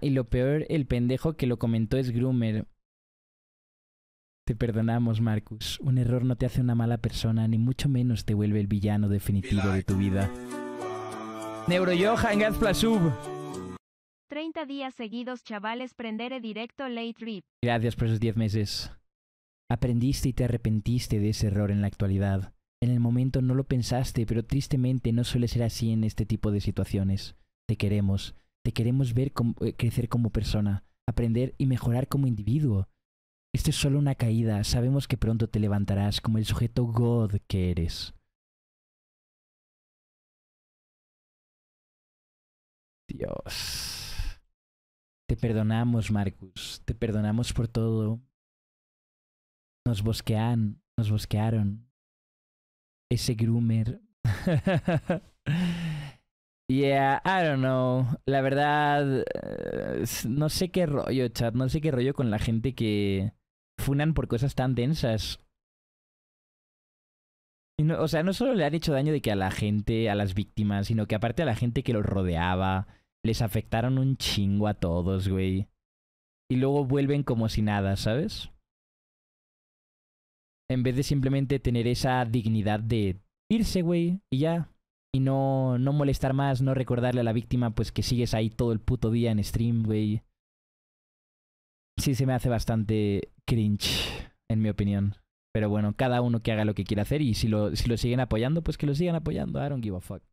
y lo peor, el pendejo que lo comentó es Groomer. Te perdonamos, Marcus. Un error no te hace una mala persona, ni mucho menos te vuelve el villano definitivo de tu vida. Neuroyoja en Gazplasub. 30 días seguidos, chavales, prendere directo late rip. Gracias por esos 10 meses. Aprendiste y te arrepentiste de ese error en la actualidad. En el momento no lo pensaste, pero tristemente no suele ser así en este tipo de situaciones. Te queremos, te queremos ver eh, crecer como persona, aprender y mejorar como individuo. Esto es solo una caída, sabemos que pronto te levantarás como el sujeto God que eres. Dios. Te perdonamos, Marcus. Te perdonamos por todo. Nos bosquean, nos bosquearon. Ese groomer. Yeah, I don't know. La verdad, eh, no sé qué rollo, chat. No sé qué rollo con la gente que funan por cosas tan densas. o sea, no solo le han hecho daño de que a la gente, a las víctimas, sino que aparte a la gente que los rodeaba, les afectaron un chingo a todos, güey. Y luego vuelven como si nada, ¿sabes? En vez de simplemente tener esa dignidad de irse, güey, y ya, y no, no molestar más, no recordarle a la víctima pues que sigues ahí todo el puto día en stream, güey. Sí se me hace bastante cringe, en mi opinión. Pero bueno, cada uno que haga lo que quiera hacer y si lo, si lo siguen apoyando, pues que lo sigan apoyando. I don't give a fuck.